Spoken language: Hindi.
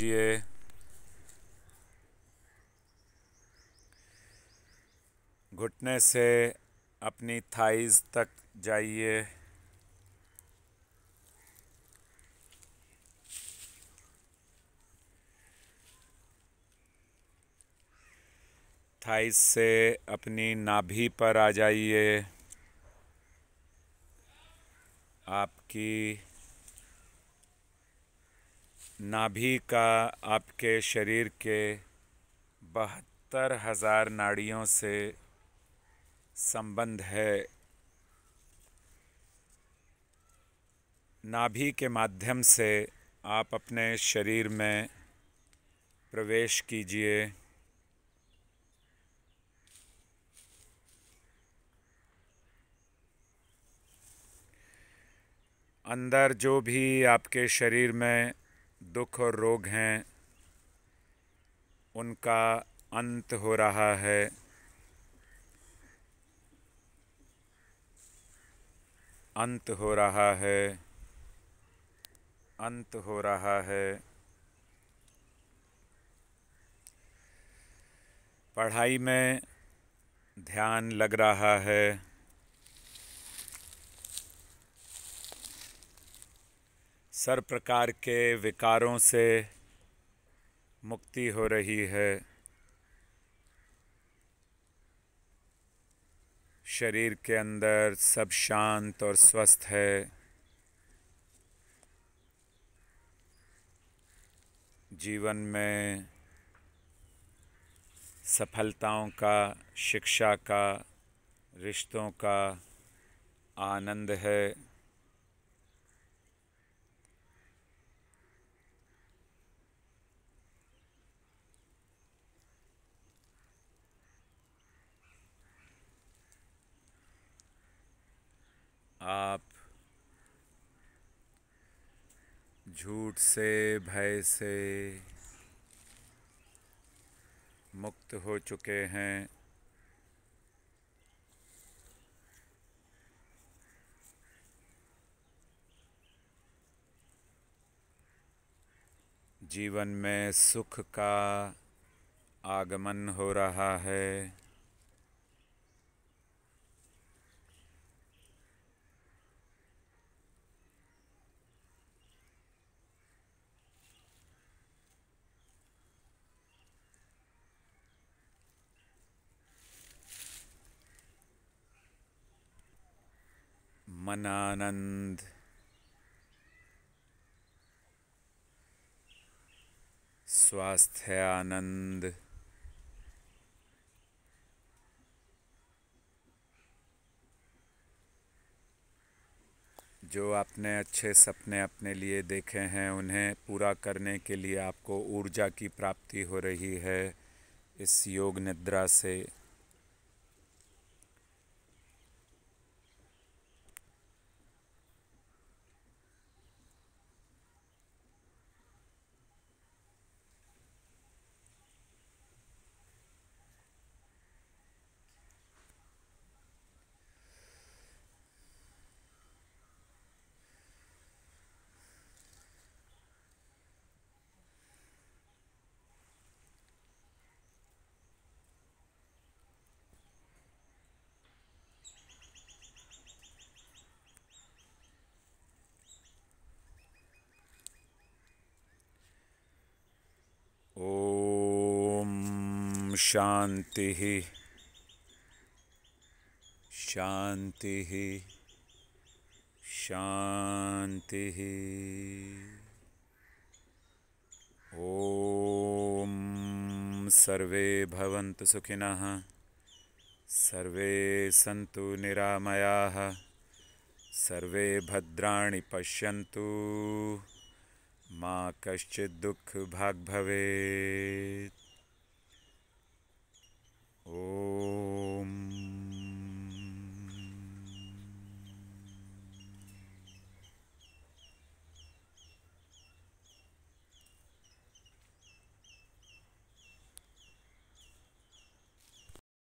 लीजिए घुटने से अपनी थाइज तक जाइए थाइस से अपनी नाभि पर आ जाइए आपकी नाभि का आपके शरीर के बहत्तर हज़ार नाड़ियों से संबंध है नाभि के माध्यम से आप अपने शरीर में प्रवेश कीजिए अंदर जो भी आपके शरीर में दुख और रोग हैं उनका अंत हो रहा है अंत हो रहा है अंत हो रहा है पढ़ाई में ध्यान लग रहा है सर प्रकार के विकारों से मुक्ति हो रही है शरीर के अंदर सब शांत और स्वस्थ है जीवन में सफलताओं का शिक्षा का रिश्तों का आनंद है आप झूठ से भय से मुक्त हो चुके हैं जीवन में सुख का आगमन हो रहा है मनानंद स्वास्थ्य आनंद जो आपने अच्छे सपने अपने लिए देखे हैं उन्हें पूरा करने के लिए आपको ऊर्जा की प्राप्ति हो रही है इस योग निद्रा से शांति शांति शांति ओम सर्वे भवन्तु सुखिनः सर्वे सन्तु निरामयाः सर्वे भद्राणि पश्यन्तु मा कश्चित् दुःखभाग् भवेत्